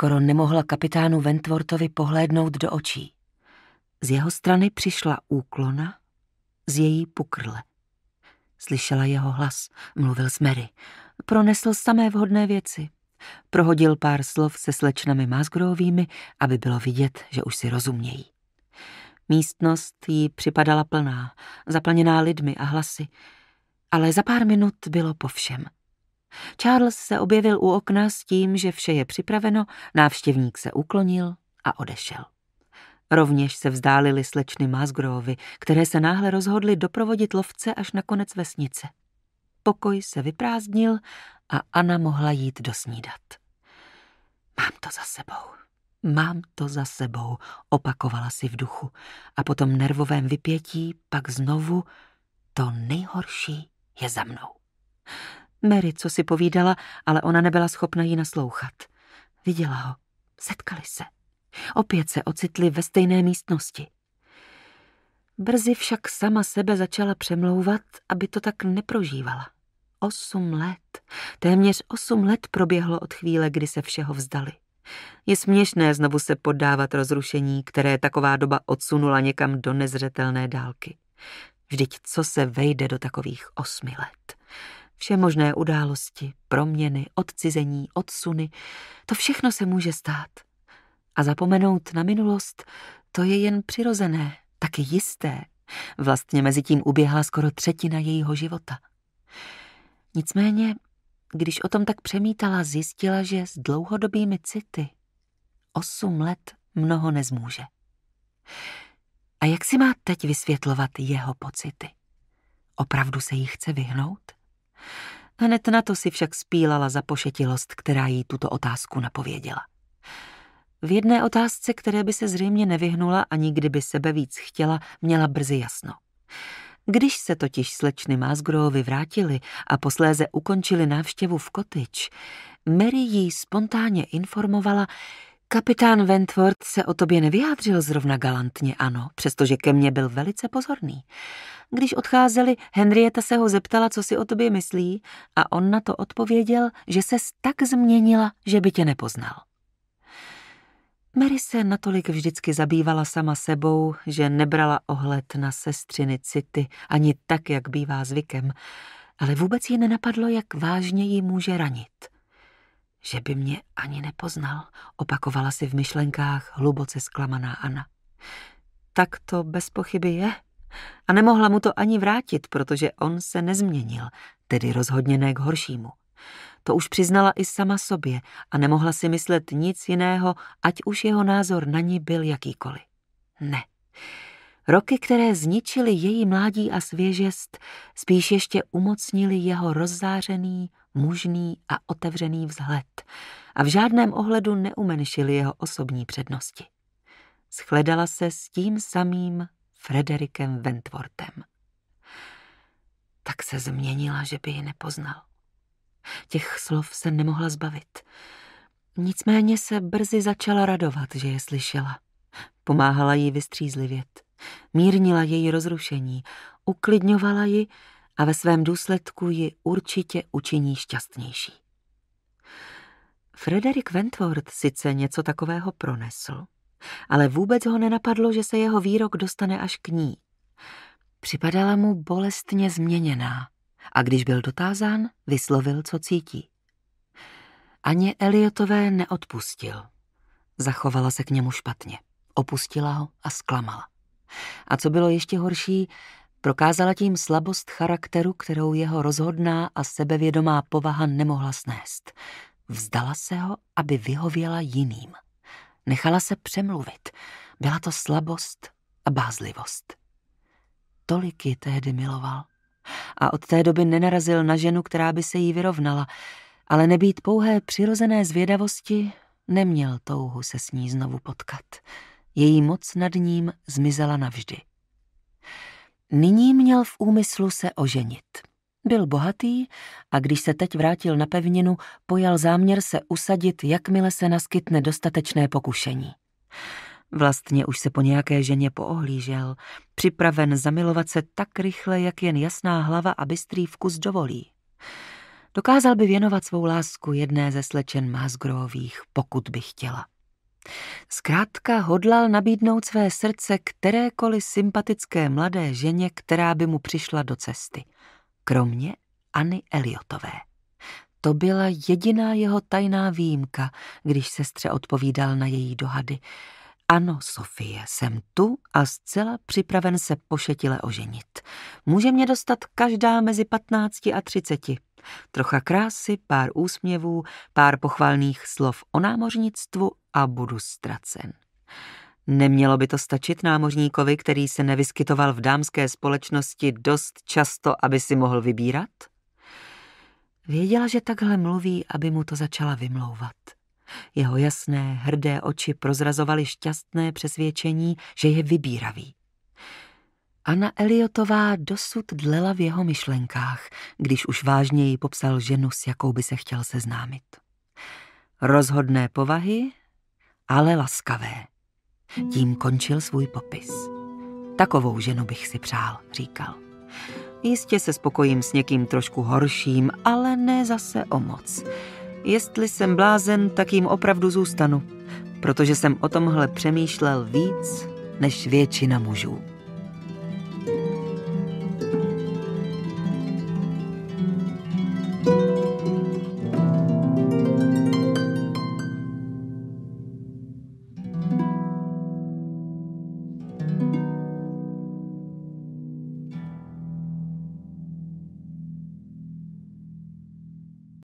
skoro nemohla kapitánu Wentworthovi pohlédnout do očí. Z jeho strany přišla úklona, z její pukrle. Slyšela jeho hlas, mluvil s Mary. Pronesl samé vhodné věci. Prohodil pár slov se slečnami Masgrovými, aby bylo vidět, že už si rozumějí. Místnost jí připadala plná, zaplněná lidmi a hlasy, ale za pár minut bylo po všem – Charles se objevil u okna s tím, že vše je připraveno, návštěvník se uklonil a odešel. Rovněž se vzdálili slečny Masgrovy, které se náhle rozhodly doprovodit lovce až na konec vesnice. Pokoj se vyprázdnil a Anna mohla jít dosnídat. Mám to za sebou, mám to za sebou, opakovala si v duchu a po tom nervovém vypětí pak znovu to nejhorší je za mnou. Mary, co si povídala, ale ona nebyla schopna ji naslouchat. Viděla ho. Setkali se. Opět se ocitli ve stejné místnosti. Brzy však sama sebe začala přemlouvat, aby to tak neprožívala. Osm let. Téměř osm let proběhlo od chvíle, kdy se všeho vzdali. Je směšné znovu se poddávat rozrušení, které taková doba odsunula někam do nezřetelné dálky. Vždyť co se vejde do takových osmi let? Všemožné události, proměny, odcizení, odsuny, to všechno se může stát. A zapomenout na minulost, to je jen přirozené, taky jisté. Vlastně mezi tím uběhla skoro třetina jejího života. Nicméně, když o tom tak přemítala, zjistila, že s dlouhodobými city osm let mnoho nezmůže. A jak si má teď vysvětlovat jeho pocity? Opravdu se jí chce vyhnout? Hned na to si však spílala zapošetilost, která jí tuto otázku napověděla. V jedné otázce, které by se zřejmě nevyhnula ani kdyby sebe víc chtěla, měla brzy jasno. Když se totiž slečny Másgrovy vrátili a posléze ukončili návštěvu v kotič, Mary jí spontánně informovala, Kapitán Wentworth se o tobě nevyjádřil zrovna galantně, ano, přestože ke mně byl velice pozorný. Když odcházeli, Henrieta se ho zeptala, co si o tobě myslí a on na to odpověděl, že ses tak změnila, že by tě nepoznal. Mary se natolik vždycky zabývala sama sebou, že nebrala ohled na sestřiny city, ani tak, jak bývá zvykem, ale vůbec ji nenapadlo, jak vážně ji může ranit. Že by mě ani nepoznal, opakovala si v myšlenkách hluboce zklamaná Anna. Tak to bez pochyby je. A nemohla mu to ani vrátit, protože on se nezměnil, tedy rozhodně ne k horšímu. To už přiznala i sama sobě a nemohla si myslet nic jiného, ať už jeho názor na ní byl jakýkoliv. Ne. Roky, které zničily její mládí a svěžest, spíš ještě umocnili jeho rozzářený, mužný a otevřený vzhled a v žádném ohledu neumenšili jeho osobní přednosti. Schledala se s tím samým Frederikem Wentworthem. Tak se změnila, že by ji nepoznal. Těch slov se nemohla zbavit. Nicméně se brzy začala radovat, že je slyšela. Pomáhala jí vystřízlivět, mírnila její rozrušení, uklidňovala ji a ve svém důsledku ji určitě učiní šťastnější. Frederick Wentworth sice něco takového pronesl, ale vůbec ho nenapadlo, že se jeho výrok dostane až k ní. Připadala mu bolestně změněná a když byl dotázán, vyslovil, co cítí. Ani Eliotové neodpustil. Zachovala se k němu špatně, opustila ho a zklamala. A co bylo ještě horší, Prokázala tím slabost charakteru, kterou jeho rozhodná a sebevědomá povaha nemohla snést. Vzdala se ho, aby vyhověla jiným. Nechala se přemluvit. Byla to slabost a bázlivost. Tolik ji tehdy miloval. A od té doby nenarazil na ženu, která by se jí vyrovnala, ale nebýt pouhé přirozené zvědavosti, neměl touhu se s ní znovu potkat. Její moc nad ním zmizela navždy. Nyní měl v úmyslu se oženit. Byl bohatý a když se teď vrátil na pevninu, pojal záměr se usadit, jakmile se naskytne dostatečné pokušení. Vlastně už se po nějaké ženě poohlížel, připraven zamilovat se tak rychle, jak jen jasná hlava a bystrý vkus dovolí. Dokázal by věnovat svou lásku jedné ze slečen Masgrových, pokud by chtěla. Zkrátka hodlal nabídnout své srdce kterékoliv sympatické mladé ženě, která by mu přišla do cesty, kromě Anny Eliotové. To byla jediná jeho tajná výjimka, když sestře odpovídal na její dohady. Ano, Sofie, jsem tu a zcela připraven se pošetile oženit. Může mě dostat každá mezi 15 a 30. Trocha krásy, pár úsměvů, pár pochvalných slov o námořnictvu a budu ztracen. Nemělo by to stačit námořníkovi, který se nevyskytoval v dámské společnosti dost často, aby si mohl vybírat? Věděla, že takhle mluví, aby mu to začala vymlouvat. Jeho jasné, hrdé oči prozrazovaly šťastné přesvědčení, že je vybíravý. Anna Eliotová dosud dlela v jeho myšlenkách, když už vážněji popsal ženu, s jakou by se chtěl seznámit. Rozhodné povahy, ale laskavé. Tím končil svůj popis. Takovou ženu bych si přál, říkal. Jistě se spokojím s někým trošku horším, ale ne zase o moc. Jestli jsem blázen, tak jim opravdu zůstanu, protože jsem o tomhle přemýšlel víc než většina mužů.